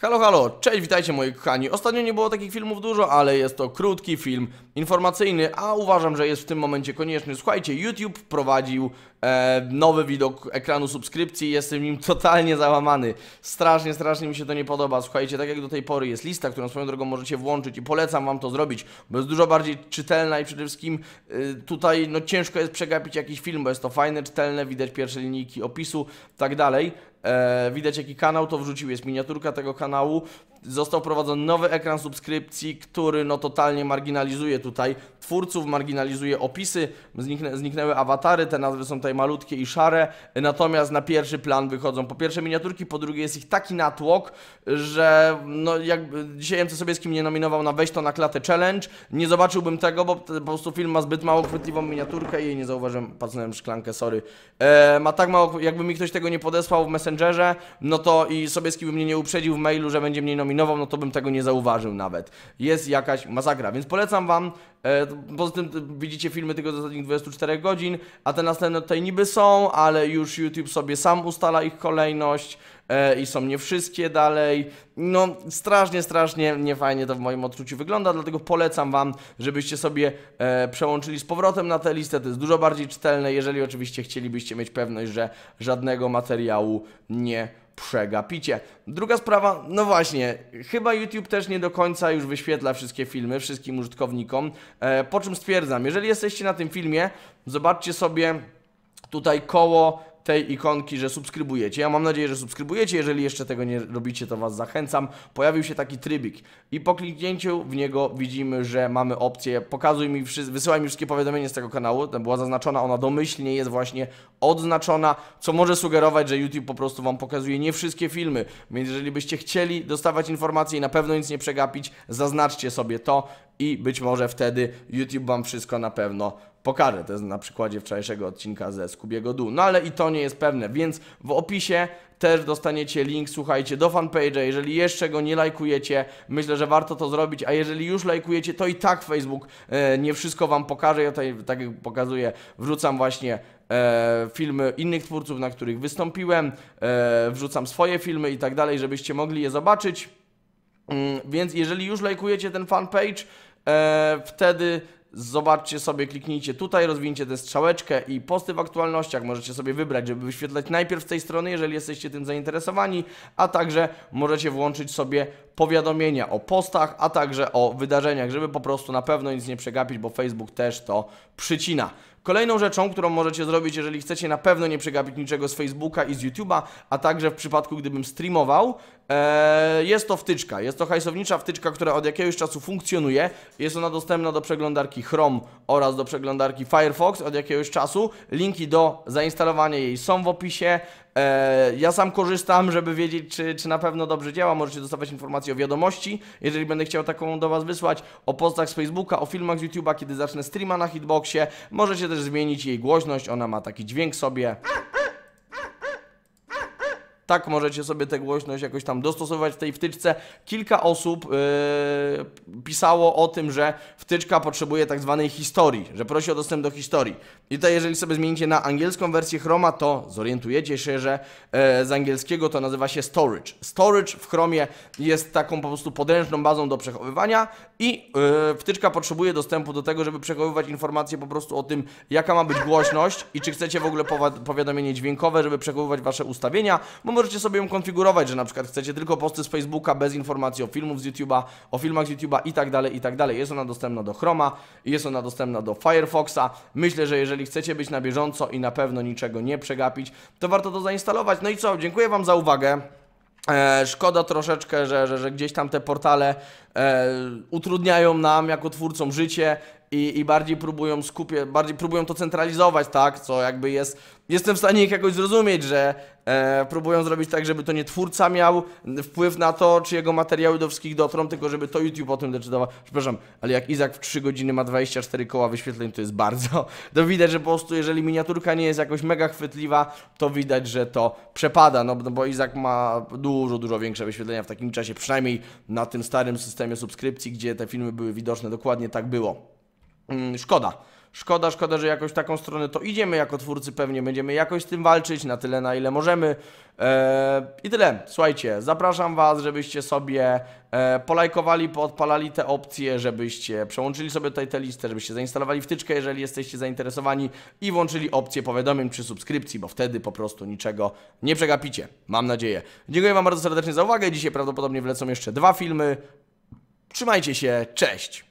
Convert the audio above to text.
Halo, halo, cześć, witajcie moi kochani. Ostatnio nie było takich filmów dużo, ale jest to krótki film informacyjny, a uważam, że jest w tym momencie konieczny. Słuchajcie, YouTube wprowadził e, nowy widok ekranu subskrypcji, jestem nim totalnie załamany. Strasznie, strasznie mi się to nie podoba. Słuchajcie, tak jak do tej pory jest lista, którą swoją drogą możecie włączyć i polecam Wam to zrobić, bo jest dużo bardziej czytelna i przede wszystkim e, tutaj no ciężko jest przegapić jakiś film, bo jest to fajne, czytelne, widać pierwsze linijki opisu, tak dalej. E, widać jaki kanał to wrzucił, jest miniaturka tego kanału. Został prowadzony nowy ekran subskrypcji, który no totalnie marginalizuje tutaj twórców, marginalizuje opisy, zniknę, zniknęły awatary, te nazwy są tutaj malutkie i szare, natomiast na pierwszy plan wychodzą po pierwsze miniaturki, po drugie jest ich taki natłok, że no jakby dzisiaj MC Sobieski mnie nominował na Weź to na klatę challenge, nie zobaczyłbym tego, bo po prostu film ma zbyt mało chwytliwą miniaturkę i jej nie zauważyłem, patrzyłem szklankę, sorry. E, ma tak mało, jakby mi ktoś tego nie podesłał w Messengerze, no to i Sobieski by mnie nie uprzedził w mailu, że będzie mnie nominował nominował, no to bym tego nie zauważył nawet. Jest jakaś masakra, więc polecam Wam. E, poza tym widzicie filmy tylko z ostatnich 24 godzin, a te następne tutaj niby są, ale już YouTube sobie sam ustala ich kolejność e, i są nie wszystkie dalej. No, strasznie, strasznie niefajnie to w moim odczuciu wygląda, dlatego polecam Wam, żebyście sobie e, przełączyli z powrotem na tę listę. To jest dużo bardziej czytelne, jeżeli oczywiście chcielibyście mieć pewność, że żadnego materiału nie przegapicie. Druga sprawa, no właśnie, chyba YouTube też nie do końca już wyświetla wszystkie filmy wszystkim użytkownikom, e, po czym stwierdzam, jeżeli jesteście na tym filmie, zobaczcie sobie tutaj koło tej ikonki, że subskrybujecie. Ja mam nadzieję, że subskrybujecie. Jeżeli jeszcze tego nie robicie, to Was zachęcam. Pojawił się taki trybik i po kliknięciu w niego widzimy, że mamy opcję pokazuj mi, wysyłaj mi wszystkie powiadomienia z tego kanału. Tam była zaznaczona, ona domyślnie jest właśnie odznaczona, co może sugerować, że YouTube po prostu Wam pokazuje nie wszystkie filmy. Więc jeżeli byście chcieli dostawać informacje i na pewno nic nie przegapić, zaznaczcie sobie to i być może wtedy YouTube Wam wszystko na pewno pokażę. To jest na przykładzie wczorajszego odcinka ze Skubiego Du. No ale i to nie jest pewne, więc w opisie też dostaniecie link, słuchajcie, do fanpage'a. Jeżeli jeszcze go nie lajkujecie, myślę, że warto to zrobić, a jeżeli już lajkujecie, to i tak Facebook e, nie wszystko Wam pokaże. Ja tutaj, tak jak pokazuję, wrzucam właśnie e, filmy innych twórców, na których wystąpiłem, e, wrzucam swoje filmy i tak dalej, żebyście mogli je zobaczyć. Mm, więc jeżeli już lajkujecie ten fanpage, e, wtedy Zobaczcie sobie, kliknijcie tutaj, rozwinijcie tę strzałeczkę i posty w aktualnościach możecie sobie wybrać, żeby wyświetlać najpierw z tej strony, jeżeli jesteście tym zainteresowani, a także możecie włączyć sobie powiadomienia o postach, a także o wydarzeniach, żeby po prostu na pewno nic nie przegapić, bo Facebook też to przycina. Kolejną rzeczą, którą możecie zrobić, jeżeli chcecie na pewno nie przegapić niczego z Facebooka i z YouTube'a, a także w przypadku, gdybym streamował, eee, jest to wtyczka. Jest to hajsownicza wtyczka, która od jakiegoś czasu funkcjonuje. Jest ona dostępna do przeglądarki Chrome oraz do przeglądarki Firefox od jakiegoś czasu. Linki do zainstalowania jej są w opisie. E, ja sam korzystam, żeby wiedzieć, czy, czy na pewno dobrze działa. Możecie dostawać informacje o wiadomości, jeżeli będę chciał taką do Was wysłać, o postach z Facebooka, o filmach z YouTube'a, kiedy zacznę streama na hitboxie. Możecie też zmienić jej głośność, ona ma taki dźwięk sobie. Tak możecie sobie tę głośność jakoś tam dostosować w tej wtyczce. Kilka osób yy, pisało o tym, że wtyczka potrzebuje tak zwanej historii, że prosi o dostęp do historii. I to jeżeli sobie zmienicie na angielską wersję Chroma, to zorientujecie się, że yy, z angielskiego to nazywa się storage. Storage w Chromie jest taką po prostu podręczną bazą do przechowywania i yy, wtyczka potrzebuje dostępu do tego, żeby przechowywać informacje po prostu o tym, jaka ma być głośność i czy chcecie w ogóle powiadomienie dźwiękowe, żeby przechowywać Wasze ustawienia, bo możecie sobie ją konfigurować, że na przykład chcecie tylko posty z Facebooka bez informacji o filmów z YouTube'a, o filmach z YouTube'a i tak dalej, i tak dalej. Jest ona dostępna do Chroma, jest ona dostępna do Firefoxa. Myślę, że jeżeli chcecie być na bieżąco i na pewno niczego nie przegapić, to warto to zainstalować. No i co, dziękuję Wam za uwagę. E, szkoda troszeczkę, że, że, że, gdzieś tam te portale e, utrudniają nam jako twórcom życie i, i bardziej próbują skupie, bardziej próbują to centralizować, tak? Co jakby jest. Jestem w stanie ich jakoś zrozumieć, że E, próbują zrobić tak, żeby to nie twórca miał wpływ na to, czy jego materiały do wszystkich dotrą, tylko żeby to YouTube o tym decydował. Przepraszam, ale jak Izak w 3 godziny ma 24 koła wyświetleń, to jest bardzo. To widać, że po prostu jeżeli miniaturka nie jest jakoś mega chwytliwa, to widać, że to przepada, no, no bo Izak ma dużo, dużo większe wyświetlenia w takim czasie, przynajmniej na tym starym systemie subskrypcji, gdzie te filmy były widoczne, dokładnie tak było. Mm, szkoda. Szkoda, szkoda, że jakoś taką stronę to idziemy jako twórcy, pewnie będziemy jakoś z tym walczyć na tyle, na ile możemy. E, I tyle. Słuchajcie, zapraszam Was, żebyście sobie e, polajkowali, podpalali te opcje, żebyście przełączyli sobie tutaj tę listę, żebyście zainstalowali wtyczkę, jeżeli jesteście zainteresowani i włączyli opcję powiadomień przy subskrypcji, bo wtedy po prostu niczego nie przegapicie. Mam nadzieję. Dziękuję Wam bardzo serdecznie za uwagę. Dzisiaj prawdopodobnie wlecą jeszcze dwa filmy. Trzymajcie się, cześć!